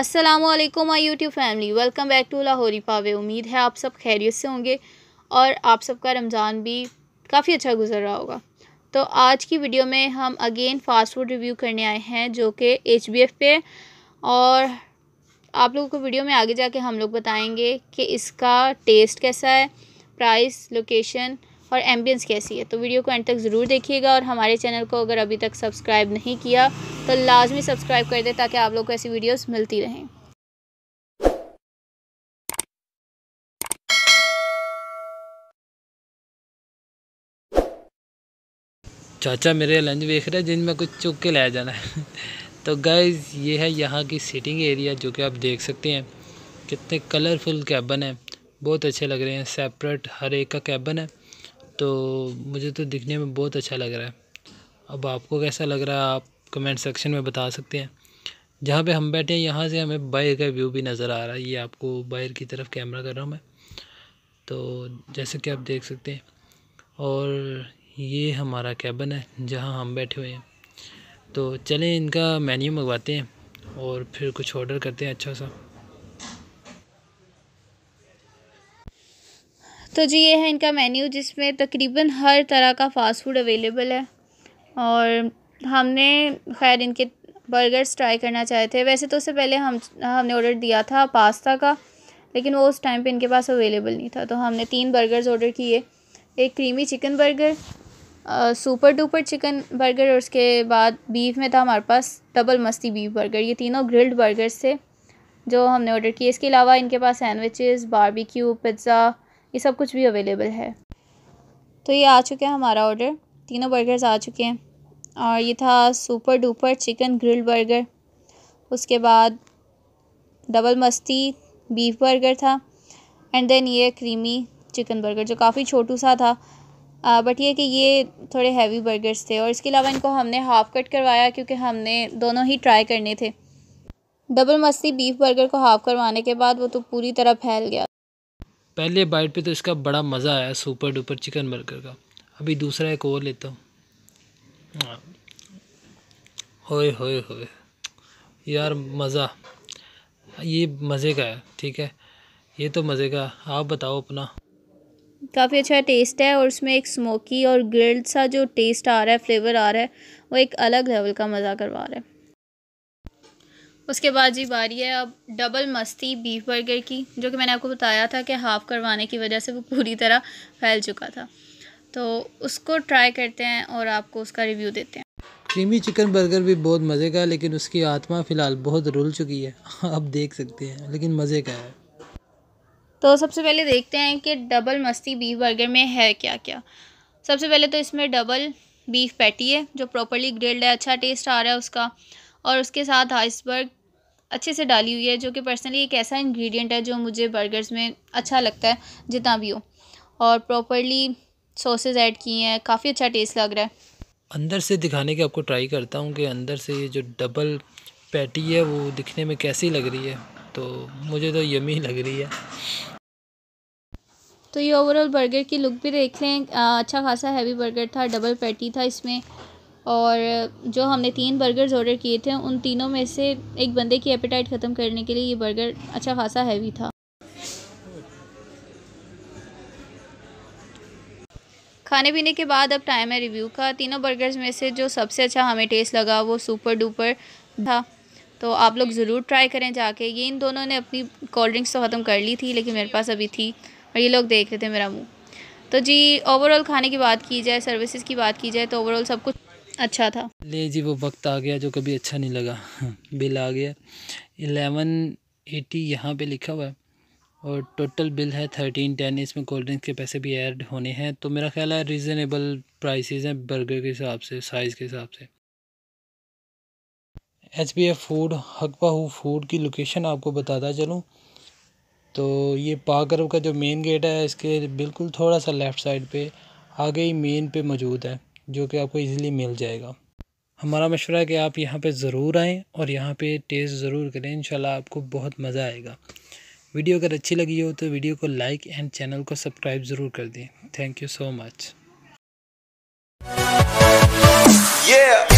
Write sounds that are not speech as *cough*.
अस्सलाम वालेकुम my YouTube family welcome back to Lahori पावे उम्मीद है आप सब खैरियत से होंगे और आप सबका रमज़ान भी काफ़ी अच्छा गुजर रहा होगा तो आज की वीडियो में हम अगेन फ़ास्ट फूड रिव्यू करने आए हैं जो कि एच बी एफ़ पे और आप लोगों को वीडियो में आगे जाके हम लोग बताएंगे कि इसका टेस्ट कैसा है प्राइस लोकेशन और एम्बियंस कैसी है तो वीडियो को एंड तक ज़रूर देखिएगा और हमारे चैनल को अगर अभी तक सब्सक्राइब नहीं किया तो लाजमी सब्सक्राइब कर दें ताकि आप लोग को ऐसी वीडियोज़ मिलती रहें चाचा मेरे लंच देख रहे हैं जिनमें कुछ चुग के लाया जाना है *laughs* तो गाइज़ ये है यहाँ की सीटिंग एरिया जो कि आप देख सकते हैं कितने कलरफुल कैबन हैं बहुत अच्छे लग रहे हैं सेपरेट हर एक का कैबन है तो मुझे तो दिखने में बहुत अच्छा लग रहा है अब आपको कैसा लग रहा है आप कमेंट सेक्शन में बता सकते हैं जहाँ पे हम बैठे हैं यहाँ से हमें बाहर का व्यू भी नज़र आ रहा है ये आपको बाहर की तरफ कैमरा कर रहा हूँ मैं तो जैसे कि आप देख सकते हैं और ये हमारा कैबन है जहाँ हम बैठे हुए हैं तो चलें इनका मेन्यू मंगवाते हैं और फिर कुछ ऑर्डर करते हैं अच्छा सा तो जी ये है इनका मेन्यू जिसमें तकरीबन हर तरह का फ़ास्ट फूड अवेलेबल है और हमने खैर इनके बर्गर्स ट्राई करना चाहे थे वैसे तो उससे पहले हम हमने ऑर्डर दिया था पास्ता का लेकिन वो उस टाइम पे इनके पास अवेलेबल नहीं था तो हमने तीन बर्गर्स ऑर्डर किए एक creamy chicken burger super duper chicken burger और उसके बाद बीफ में था हमारे पास डबल मस्ती बीफ बर्गर ये तीनों ग्रिल्ड बर्गर्स थे जो हमने ऑर्डर किए इसके अलावा इनके पास सैंडविचेस बारबेक्यू पिज़्ज़ा ये सब कुछ भी अवेलेबल है तो ये आ चुका है हमारा ऑर्डर तीनों बर्गर्स आ चुके हैं और ये था super duper chicken grill burger उसके बाद डबल मस्ती बीफ बर्गर था एंड देन ये क्रीमी चिकन बर्गर जो काफ़ी छोटू सा था आ, बट ये कि ये थोड़े हैवी बर्गर्स थे और इसके अलावा इनको हमने हाफ़ कट करवाया क्योंकि हमने दोनों ही ट्राई करने थे डबल मस्ती बीफ बर्गर को हाफ़ करवाने के बाद वो तो पूरी तरह फैल गया पहले बाइट पे तो इसका बड़ा मज़ा आया सुपर डुपर चिकन बर्गर का अभी दूसरा एक और लेता हूँ होए होए होए यार मज़ा ये मज़े का है ठीक है ये तो मज़े का आप बताओ अपना काफ़ी अच्छा टेस्ट है और उसमें एक स्मोकी और ग्रिल्ड सा जो टेस्ट आ रहा है फ्लेवर आ रहा है वो एक अलग लेवल का मज़ा करवा रहा है उसके बाद जी बारी है अब डबल मस्ती बीफ बर्गर की जो कि मैंने आपको बताया था कि हाफ़ करवाने की वजह से वो पूरी तरह फैल चुका था तो उसको ट्राई करते हैं और आपको उसका रिव्यू देते हैं क्रीमी चिकन बर्गर भी बहुत मज़े का है लेकिन उसकी आत्मा फ़िलहाल बहुत रुल चुकी है *laughs* आप देख सकते हैं लेकिन मज़े का है तो सबसे पहले देखते हैं कि डबल मस्ती बीफ बर्गर में है क्या क्या सबसे पहले तो इसमें डबल बीफ पैटी है जो प्रॉपरली ग्रिल्ड है अच्छा टेस्ट आ रहा है उसका और उसके साथ आइसबर्ग अच्छे से डाली हुई है जो कि पर्सनली एक ऐसा इंग्रेडिएंट है जो मुझे बर्गर्स में अच्छा लगता है जितना भी हो और प्रॉपरली सॉसेज ऐड किए हैं काफ़ी अच्छा टेस्ट लग रहा है अंदर से दिखाने की आपको ट्राई करता हूँ कि अंदर से ये जो डबल पैटी है वो दिखने में कैसी लग रही है तो मुझे तो यमी लग रही है तो ये ओवरऑल बर्गर की लुक भी देख लें अच्छा खासा हैवी बर्गर था डबल पैटी था इसमें और जो हमने तीन बर्गर्स ऑर्डर किए थे उन तीनों में से एक बंदे की एपेटाइट ख़त्म करने के लिए ये बर्गर अच्छा खासा हैवी था खाने पीने के बाद अब टाइम है रिव्यू का तीनों बर्गर्स में से जो सबसे अच्छा हमें टेस्ट लगा वो सुपर डुपर था तो आप लोग ज़रूर ट्राई करें जाके ये इन दोनों ने अपनी कोल्ड ड्रिंक्स तो ख़त्म कर ली थी लेकिन मेरे पास अभी थी और ये लोग देख रहे थे मेरा मुँह तो जी ओवरऑल खाने की बात की जाए सर्विसेज की बात की जाए तो ओवरऑल सब कुछ अच्छा था ले जी वो वक्त आ गया जो कभी अच्छा नहीं लगा बिल आ गया एलेवन एटी यहाँ पे लिखा हुआ है और टोटल बिल है थर्टीन टेन इसमें कोल्ड ड्रिंक के पैसे भी ऐड होने हैं तो मेरा ख्याल है रीज़नेबल प्राइस हैं बर्गर के हिसाब से साइज़ के हिसाब से एच बी एफ फूड हु फूड की लोकेशन आपको बताता चलूँ तो ये पाकरब का जो मेन गेट है इसके बिल्कुल थोड़ा सा लेफ़्ट साइड पे आगे ही मेन पे मौजूद है जो कि आपको इजीली मिल जाएगा हमारा मशवरा है कि आप यहाँ पे ज़रूर आएँ और यहाँ पे टेस्ट ज़रूर करें इन आपको बहुत मज़ा आएगा वीडियो अगर अच्छी लगी हो तो वीडियो को लाइक एंड चैनल को सब्सक्राइब ज़रूर कर दें थैंक यू सो मच